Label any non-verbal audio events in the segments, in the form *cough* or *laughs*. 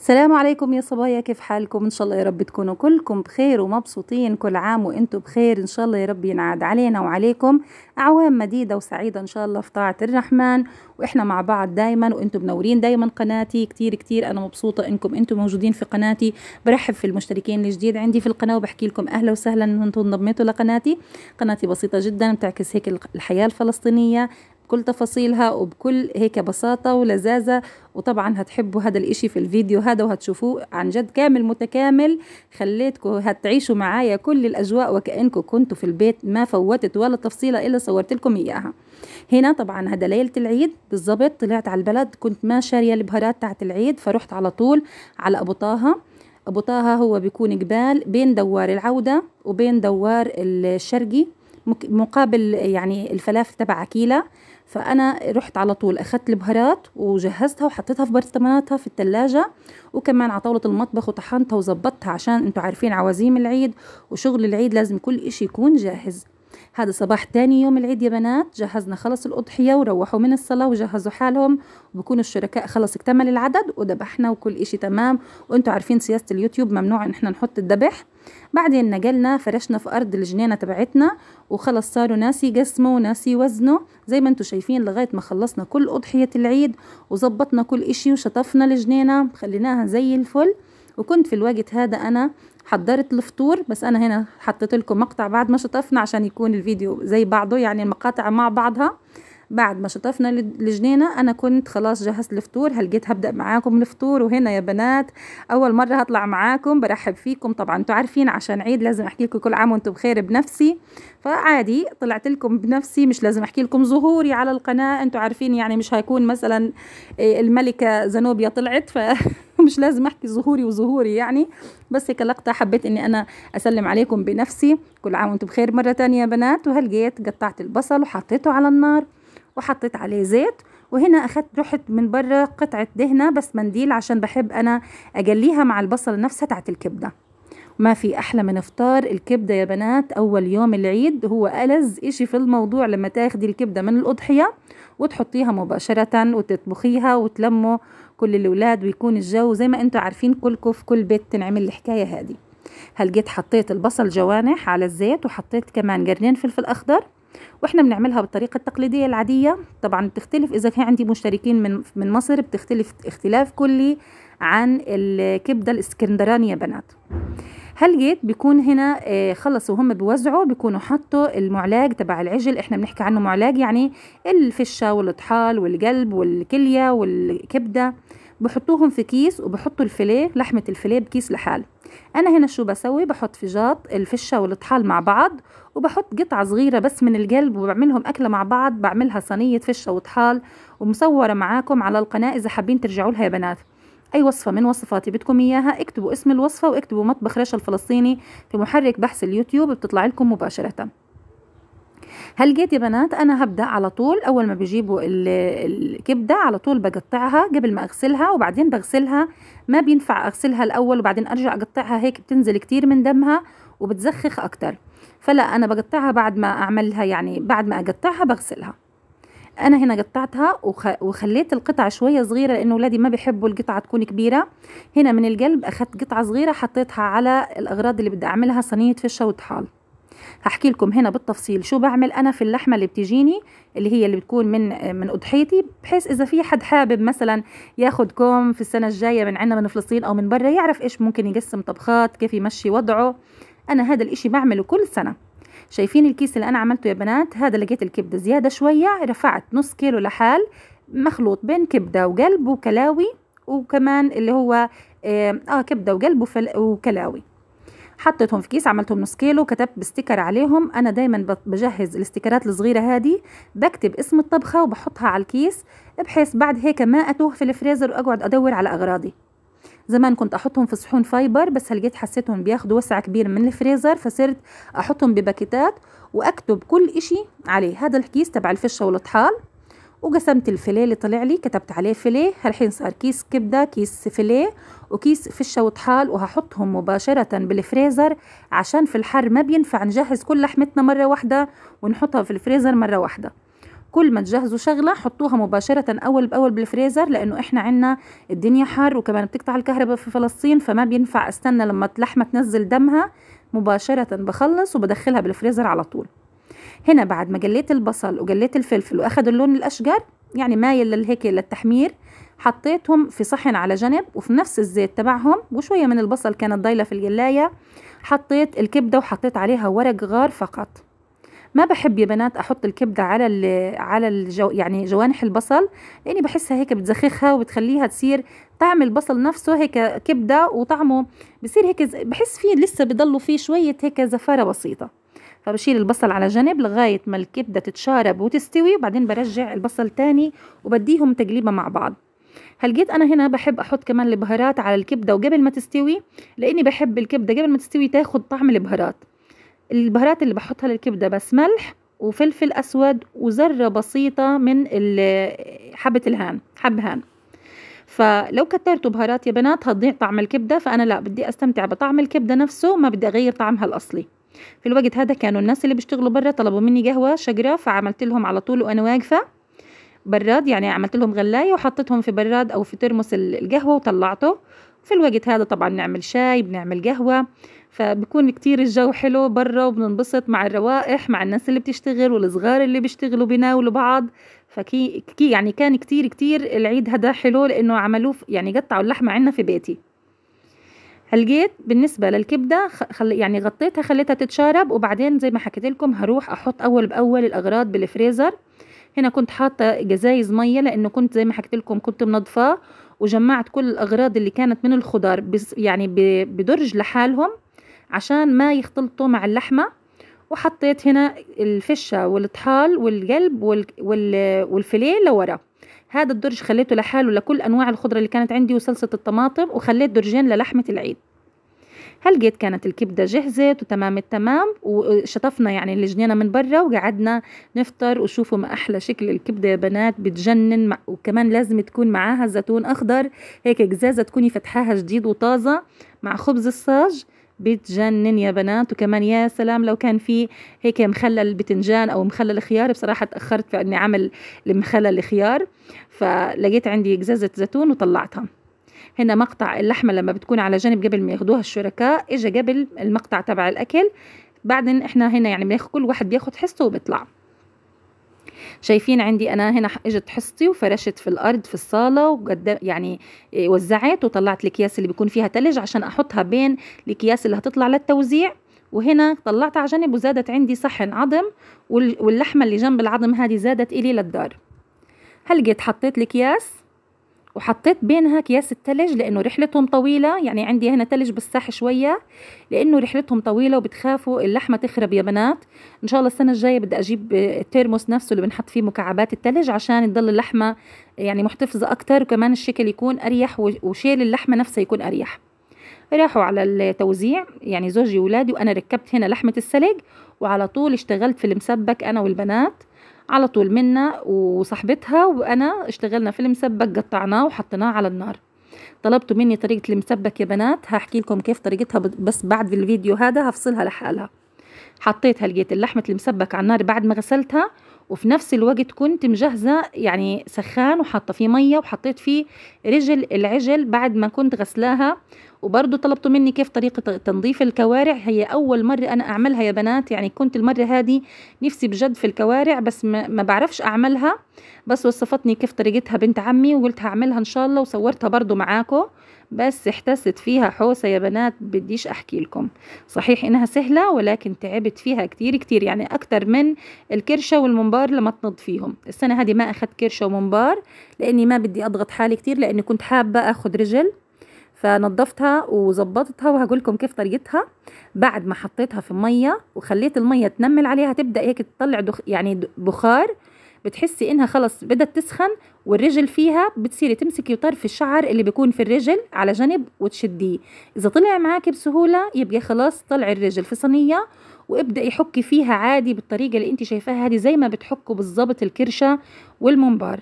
السلام عليكم يا صبايا كيف حالكم ان شاء الله يا رب تكونوا كلكم بخير ومبسوطين كل عام وانتم بخير ان شاء الله يا رب ينعاد علينا وعليكم اعوام مديده وسعيده ان شاء الله في طاعه الرحمن واحنا مع بعض دايما وانتم منورين دايما قناتي كتير كتير انا مبسوطه انكم انتم موجودين في قناتي برحب في المشتركين الجديد عندي في القناه وبحكي لكم اهلا وسهلا انكم انتم انضميتوا لقناتي قناتي بسيطه جدا بتعكس هيك الحياه الفلسطينيه بكل تفاصيلها وبكل هيك بساطة ولزازة وطبعا هتحبوا هذا الاشي في الفيديو هذا وهتشوفوه عن جد كامل متكامل خليتكم هتعيشوا معايا كل الاجواء وكأنكم كنتوا في البيت ما فوتت ولا تفصيلة الا صورت لكم اياها هنا طبعا هذا ليلة العيد بالظبط طلعت على البلد كنت ما شارية البهارات تاعت العيد فرحت على طول على ابو طه ابو طه هو بيكون جبال بين دوار العودة وبين دوار الشرقي مقابل يعني الفلافل تبع كيلا فأنا رحت على طول أخذت البهارات وجهزتها وحطيتها في برطمانتها في الثلاجة وكمان على طاولة المطبخ وطحنتها وظبطتها عشان انتوا عارفين عوازيم العيد وشغل العيد لازم كل إشي يكون جاهز هذا صباح تاني يوم العيد يا بنات جهزنا خلص الأضحية وروحوا من الصلاة وجهزوا حالهم وبكونوا الشركاء خلص اكتمل العدد وذبحنا وكل إشي تمام وانتوا عارفين سياسة اليوتيوب ممنوع ان احنا نحط الذبح بعدين نقلنا فرشنا في أرض الجنينة تبعتنا وخلص صاروا ناس يقسموا وناس يوزنوا زي ما انتوا شايفين لغاية ما خلصنا كل أضحية العيد وظبطنا كل إشي وشطفنا الجنينة خليناها زي الفل وكنت في الوقت هذا أنا حضرت الفطور بس انا هنا حطيت لكم مقطع بعد ما شطفنا عشان يكون الفيديو زي بعضه يعني المقاطع مع بعضها بعد ما شطفنا الجنينه انا كنت خلاص جهزت الفطور هل جيت هبدا معاكم الفطور وهنا يا بنات اول مره هطلع معاكم برحب فيكم طبعا انتوا عارفين عشان عيد لازم احكي لكم كل عام وانتم بخير بنفسي فعادي طلعت لكم بنفسي مش لازم احكي لكم ظهوري على القناه انتوا عارفين يعني مش هيكون مثلا إيه، الملكه زنوبيا طلعت ف *laughs* *laughs* مش لازم احكي ظهوري وظهوري يعني بس هيك لقطه حبيت اني انا اسلم عليكم بنفسي كل عام وانتم بخير مره تانية يا بنات وهلقيت قطعت البصل وحطيته على النار وحطيت عليه زيت وهنا اخذت رحت من برا قطعه دهنه بس منديل عشان بحب انا اقليها مع البصل نفسها تاعت الكبده ما في احلى من افطار الكبده يا بنات اول يوم العيد هو ألز اشي في الموضوع لما تاخدي الكبده من الاضحيه وتحطيها مباشره وتطبخيها وتلمه كل الاولاد ويكون الجو زي ما انتم عارفين كلكم في كل بيت تنعمل الحكايه هذه هلقيت حطيت البصل جوانح على الزيت وحطيت كمان قرنين فلفل اخضر واحنا بنعملها بالطريقه التقليديه العاديه طبعا بتختلف اذا في عندي مشتركين من من مصر بتختلف اختلاف كلي عن الكبده الاسكندرانيه بنات هالجيت بيكون هنا آه، خلصوا هم بيوزعوا بيكونوا حطوا المعلاج تبع العجل احنا بنحكي عنه معلاج يعني الفشه والاطحال والقلب والكليه والكبده بحطوهم في كيس وبحطوا الفيليه لحمه الفيليه بكيس لحال انا هنا شو بسوي بحط في جاط الفشه والاطحال مع بعض وبحط قطعه صغيره بس من القلب وبعملهم اكله مع بعض بعملها صينيه فشه وطحال ومصوره معاكم على القناه اذا حابين ترجعوا لها يا بنات اي وصفه من وصفاتي بدكم اياها اكتبوا اسم الوصفه واكتبوا مطبخ رشا الفلسطيني في محرك بحث اليوتيوب بتطلع لكم مباشره هل جيت يا بنات انا هبدا على طول اول ما بجيبوا الكبده على طول بقطعها قبل ما اغسلها وبعدين بغسلها ما بينفع اغسلها الاول وبعدين ارجع اقطعها هيك بتنزل كتير من دمها وبتزخخ اكتر فلا انا بقطعها بعد ما اعملها يعني بعد ما اقطعها بغسلها انا هنا قطعتها وخ... وخليت القطع شويه صغيره لانه ولادي ما بيحبوا القطعه تكون كبيره هنا من القلب اخذت قطعه صغيره حطيتها على الاغراض اللي بدي اعملها صينيه فشه وطحال هحكي لكم هنا بالتفصيل شو بعمل انا في اللحمه اللي بتجيني اللي هي اللي بتكون من من اضحيتي بحيث اذا في حد حابب مثلا ياخذ كوم في السنه الجايه من عندنا من فلسطين او من برا يعرف ايش ممكن يقسم طبخات كيف يمشي وضعه انا هذا الاشي بعمله كل سنه شايفين الكيس اللي انا عملته يا بنات هذا لقيت الكبده زياده شويه رفعت نص كيلو لحال مخلوط بين كبده وقلب وكلاوي وكمان اللي هو اه, آه، كبده وقلب وكلاوي حطيتهم في كيس عملتهم نص كيلو كتبت بستيكر عليهم انا دايما بجهز الاستيكرات الصغيره هذه بكتب اسم الطبخه وبحطها على الكيس بحيث بعد هيك ما اتوه في الفريزر واقعد ادور على اغراضي زمان كنت احطهم في صحون فايبر بس هلقيت حسيتهم بياخدوا وسع كبير من الفريزر فصرت احطهم بباكيتات واكتب كل اشي عليه هذا الكيس تبع الفشه والطحال وقسمت الفيليه اللي طلع لي كتبت عليه فيليه هالحين صار كيس كبده كيس فيليه وكيس فشه وطحال وهحطهم مباشره بالفريزر عشان في الحر ما بينفع نجهز كل لحمتنا مره واحده ونحطها في الفريزر مره واحده كل ما تجهزوا شغله حطوها مباشره اول باول بالفريزر لانه احنا عنا الدنيا حر وكمان بتقطع الكهرباء في فلسطين فما بينفع استنى لما اللحمه تنزل دمها مباشره بخلص وبدخلها بالفريزر على طول هنا بعد ما قليت البصل وقليت الفلفل واخذ اللون الاشقر يعني مايل للهيك للتحمير حطيتهم في صحن على جنب وفي نفس الزيت تبعهم وشويه من البصل كانت ضايله في القلايه حطيت الكبده وحطيت عليها ورق غار فقط ما بحب يا بنات احط الكبده على ال على الجو يعني جوانح البصل لاني بحسها هيك بتزخخها وبتخليها تصير طعم البصل نفسه هيك كبده وطعمه بصير هيك بحس فيه لسه بضلوا فيه شويه هيك زفاره بسيطه فبشيل البصل على جنب لغايه ما الكبده تتشارب وتستوي وبعدين برجع البصل تاني وبديهم تقليبه مع بعض هلقيت انا هنا بحب احط كمان البهارات على الكبده وقبل ما تستوي لاني بحب الكبده قبل ما تستوي تاخد طعم البهارات البهارات اللي بحطها للكبدة بس ملح وفلفل أسود وذرة بسيطة من حبة الهان حب هان فلو كترتوا بهارات يا بنات هتضيع طعم الكبدة فأنا لا بدي أستمتع بطعم الكبدة نفسه ما بدي أغير طعمها الأصلي في الوقت هذا كانوا الناس اللي بيشتغلوا برا طلبوا مني قهوة شجرة فعملت لهم على طول وأنا واقفة براد يعني عملت لهم غلاية وحطيتهم في براد أو في ترمس القهوة وطلعته في الوقت هذا طبعا نعمل شاي بنعمل قهوة فبكون كتير الجو حلو برا وبننبسط مع الروائح مع الناس اللي بتشتغل والصغار اللي بيشتغلوا بيناولوا بعض فكي يعني كان كتير كتير العيد هذا حلو لانه عملوه يعني قطعوا اللحمه عندنا في بيتي هلقيت بالنسبه للكبده خل... يعني غطيتها خليتها تتشارب وبعدين زي ما حكيت لكم هروح احط اول باول الاغراض بالفريزر هنا كنت حاطه جزايز ميه لانه كنت زي ما حكيت لكم كنت منظفة وجمعت كل الاغراض اللي كانت من الخضار بس يعني بدرج لحالهم عشان ما يختلطوا مع اللحمة وحطيت هنا الفشة والطحال والقلب والفيليه لورا هذا الدرج خليته لحاله لكل انواع الخضرة اللي كانت عندي وصلصة الطماطم وخليت درجين للحمة العيد هلقيت كانت الكبدة جهزت وتمام التمام وشطفنا يعني اللي جنينا من برا وقعدنا نفطر وشوفوا ما أحلى شكل الكبدة يا بنات بتجنن وكمان لازم تكون معاها زيتون أخضر هيك قزازة تكوني فتحاها جديد وطازة مع خبز الصاج بتجنن يا بنات وكمان يا سلام لو كان في هيك مخلل بتنجان او مخلل خيار بصراحه تاخرت في اني اعمل المخلل الخيار فلقيت عندي قزازه زيتون وطلعتها هنا مقطع اللحمه لما بتكون على جنب قبل ما ياخدوها الشركاء اجى قبل المقطع تبع الاكل بعدين احنا هنا يعني كل واحد بياخذ حصته وبيطلع شايفين عندي انا هنا اجت حصتي وفرشت في الارض في الصاله وقدم يعني وزعت وطلعت الاكياس اللي بيكون فيها تلج عشان احطها بين الاكياس اللي هتطلع للتوزيع وهنا طلعت على جنب وزادت عندي صحن عظم واللحمه اللي جنب العظم هذه زادت الي للدار هلقيت حطيت الاكياس وحطيت بينها اكياس التلج لانه رحلتهم طويله يعني عندي هنا تلج بالساح شويه لانه رحلتهم طويله وبتخافوا اللحمه تخرب يا بنات ان شاء الله السنه الجايه بدي اجيب الترموس نفسه اللي بنحط فيه مكعبات التلج عشان تضل اللحمه يعني محتفظه اكثر وكمان الشكل يكون اريح وشيل اللحمه نفسها يكون اريح راحوا على التوزيع يعني زوجي واولادي وانا ركبت هنا لحمه السلق وعلى طول اشتغلت في المسبك انا والبنات على طول منا وصاحبتها وانا اشتغلنا في المسبك قطعناه وحطيناه على النار طلبتوا مني طريقة المسبك يا بنات هحكي لكم كيف طريقتها بس بعد الفيديو هذا هفصلها لحالها حطيتها لقيت اللحمة المسبك على النار بعد ما غسلتها وفي نفس الوقت كنت مجهزة يعني سخان وحاطة فيه مية وحطيت فيه رجل العجل بعد ما كنت غسلاها وبرضه طلبتوا مني كيف طريقة تنظيف الكوارع هي أول مرة أنا أعملها يا بنات يعني كنت المرة هذه نفسي بجد في الكوارع بس ما, بعرفش أعملها بس وصفتني كيف طريقتها بنت عمي وقلت هعملها إن شاء الله وصورتها برضه معاكم بس احتست فيها حوسة يا بنات بديش أحكي لكم صحيح إنها سهلة ولكن تعبت فيها كتير كتير يعني أكتر من الكرشة والمنبار لما تنض فيهم السنة هذه ما أخذت كرشة ومنبار لأني ما بدي أضغط حالي كتير لأني كنت حابة أخذ رجل فنضفتها وظبطتها وهقول لكم كيف طريقتها بعد ما حطيتها في الميه وخليت الميه تنمل عليها تبدا هيك تطلع دخ يعني بخار بتحسي انها خلص بدت تسخن والرجل فيها بتصيري تمسكي طرف الشعر اللي بيكون في الرجل على جنب وتشديه اذا طلع معاكي بسهوله يبقى خلاص طلع الرجل في صينيه وابداي حكي فيها عادي بالطريقه اللي انت شايفاها هذه زي ما بتحكوا بالظبط الكرشه والمنبار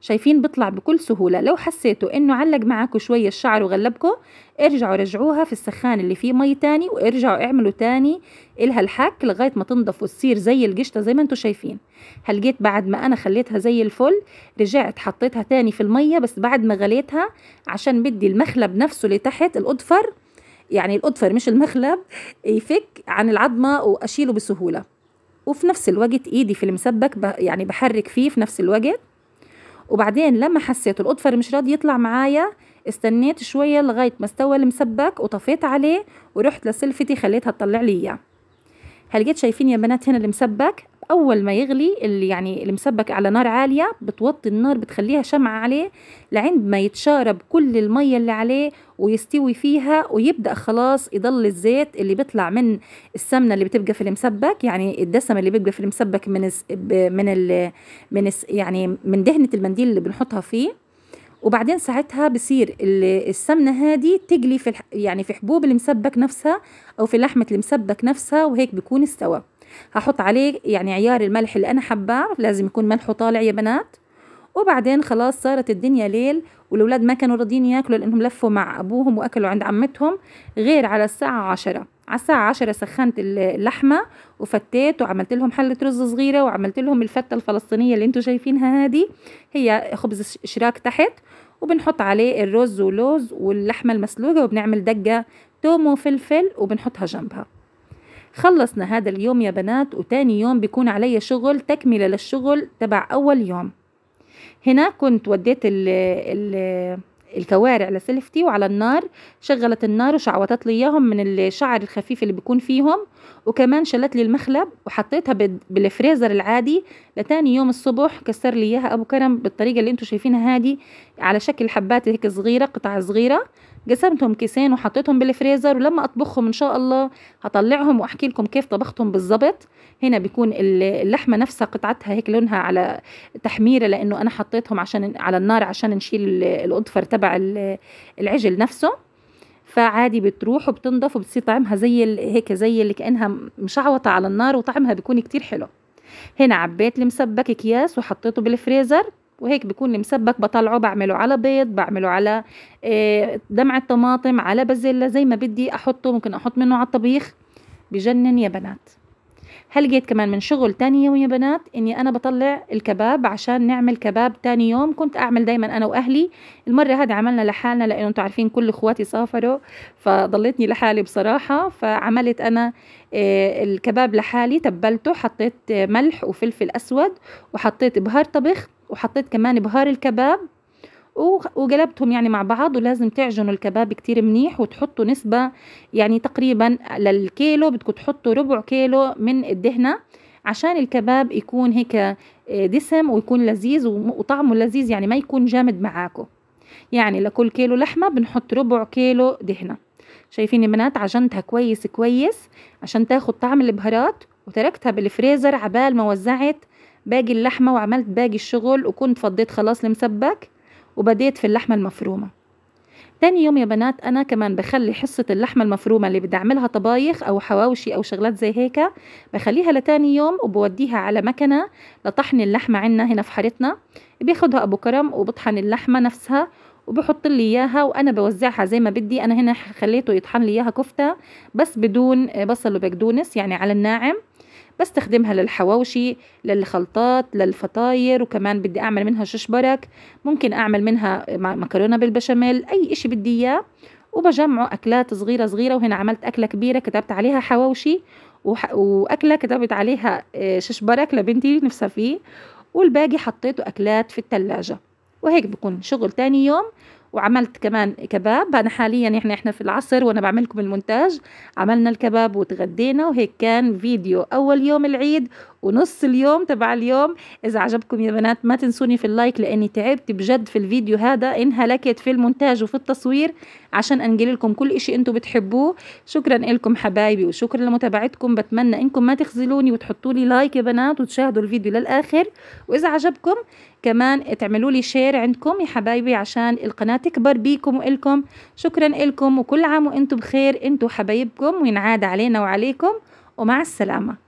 شايفين بيطلع بكل سهولة لو حسيتوا انه علق معاكم شوية الشعر وغلبكم ارجعوا رجعوها في السخان اللي فيه مي تاني وارجعوا اعملوا تاني الها الحك لغاية ما تنضف وتصير زي القشطة زي ما انتوا شايفين هلقيت بعد ما انا خليتها زي الفل رجعت حطيتها تاني في المية بس بعد ما غليتها عشان بدي المخلب نفسه اللي تحت الاضفر يعني الاضفر مش المخلب يفك عن العظمة واشيله بسهولة وفي نفس الوقت ايدي في المسبك يعني بحرك فيه في نفس الوقت وبعدين لما حسيت القطفر مش راضي يطلع معايا استنيت شوية لغاية ما استوى المسبك وطفيت عليه ورحت لسلفتي خليتها تطلع لي اياه هل جيت شايفين يا بنات هنا المسبك اول ما يغلي اللي يعني المسبك على نار عاليه بتوطي النار بتخليها شمعه عليه لعند ما يتشارب كل الميه اللي عليه ويستوي فيها ويبدا خلاص يضل الزيت اللي بيطلع من السمنه اللي بتبقى في المسبك يعني الدسم اللي بيبقى في المسبك من الس من ال من الس يعني من دهنه المنديل اللي بنحطها فيه وبعدين ساعتها بصير السمنه هذه تجلي في يعني في حبوب المسبك نفسها او في لحمه المسبك نفسها وهيك بيكون استوى هحط عليه يعني عيار الملح اللي انا حباه لازم يكون ملحه طالع يا بنات وبعدين خلاص صارت الدنيا ليل والولاد ما كانوا راضيين ياكلوا لانهم لفوا مع ابوهم واكلوا عند عمتهم غير على الساعه عشرة على الساعة عشرة سخنت اللحمة وفتيت وعملت لهم حلة رز صغيرة وعملت لهم الفتة الفلسطينية اللي انتم شايفينها هذه هي خبز شراك تحت وبنحط عليه الرز ولوز واللحمة المسلوقة وبنعمل دقة توم وفلفل وبنحطها جنبها خلصنا هذا اليوم يا بنات وتاني يوم بيكون علي شغل تكملة للشغل تبع أول يوم هنا كنت وديت الـ الـ الكوارع لسلفتي وعلى النار شغلت النار وشعوطت لي اياهم من الشعر الخفيف اللي بيكون فيهم وكمان شلت لي المخلب وحطيتها بالفريزر العادي لتاني يوم الصبح كسر لي اياها ابو كرم بالطريقه اللي انتم شايفينها هادي على شكل حبات هيك صغيره قطع صغيره قسمتهم كيسين وحطيتهم بالفريزر ولما اطبخهم ان شاء الله هطلعهم واحكي لكم كيف طبختهم بالظبط هنا بيكون اللحمه نفسها قطعتها هيك لونها على تحميره لانه انا حطيتهم عشان على النار عشان نشيل الاضفر تبع العجل نفسه فعادي بتروح وبتنضف وبتصير طعمها زي هيك زي اللي كانها مشعوطه على النار وطعمها بيكون كتير حلو هنا عبيت المسبك اكياس وحطيته بالفريزر وهيك بيكون المسبك بطلعه بعمله على بيض بعمله على آه، دمعة طماطم على بازيلا زي ما بدي احطه ممكن احط منه على الطبيخ بجنن يا بنات هلقيت كمان من شغل تاني يوم يا بنات اني انا بطلع الكباب عشان نعمل كباب تاني يوم كنت اعمل دايما انا واهلي المره هذه عملنا لحالنا لانه انتم عارفين كل اخواتي سافروا فضليتني لحالي بصراحه فعملت انا آه، الكباب لحالي تبلته حطيت ملح وفلفل اسود وحطيت بهار طبخ وحطيت كمان بهار الكباب وقلبتهم يعني مع بعض ولازم تعجنوا الكباب كتير منيح وتحطوا نسبة يعني تقريبا للكيلو بدكم تحطوا ربع كيلو من الدهنة عشان الكباب يكون هيك آه، دسم ويكون لذيذ وطعمه لذيذ يعني ما يكون جامد معاكم يعني لكل كيلو لحمة بنحط ربع كيلو دهنة شايفين يا بنات عجنتها كويس كويس عشان تاخد طعم البهارات وتركتها بالفريزر عبال ما وزعت باقي اللحمة وعملت باقي الشغل وكنت فضيت خلاص المسبك وبديت في اللحمة المفرومة تاني يوم يا بنات انا كمان بخلي حصة اللحمة المفرومة اللي بدي اعملها طبايخ او حواوشي او شغلات زي هيك بخليها لتاني يوم وبوديها على مكنة لطحن اللحمة عنا هنا في حارتنا بياخدها ابو كرم وبطحن اللحمة نفسها وبحط لي اياها وانا بوزعها زي ما بدي انا هنا خليته يطحن لي اياها كفته بس بدون بصل وبقدونس يعني على الناعم بستخدمها للحواوشي للخلطات للفطاير وكمان بدي أعمل منها شش برك ممكن أعمل منها مكرونة بالبشاميل أي إشي بدي إياه وبجمعه أكلات صغيرة صغيرة وهنا عملت أكلة كبيرة كتبت عليها حواوشي وأكلة كتبت عليها آه، شش برك لبنتي نفسها فيه والباقي حطيته أكلات في الثلاجه وهيك بكون شغل تاني يوم وعملت كمان كباب انا حاليا احنا احنا في العصر وانا بعمل لكم المونتاج عملنا الكباب وتغدينا وهيك كان فيديو اول يوم العيد ونص اليوم تبع اليوم اذا عجبكم يا بنات ما تنسوني في اللايك لاني تعبت بجد في الفيديو هذا انهلكت في المونتاج وفي التصوير عشان انقل لكم كل اشي انتم بتحبوه شكرا لكم حبايبي وشكرا لمتابعتكم بتمنى انكم ما تخزلوني وتحطوا لي لايك يا بنات وتشاهدوا الفيديو للاخر واذا عجبكم كمان تعملوا لي شير عندكم يا حبايبي عشان القناة تكبر بيكم وإلكم شكرا إلكم وكل عام وإنتم بخير إنتم حبايبكم وينعاد علينا وعليكم ومع السلامة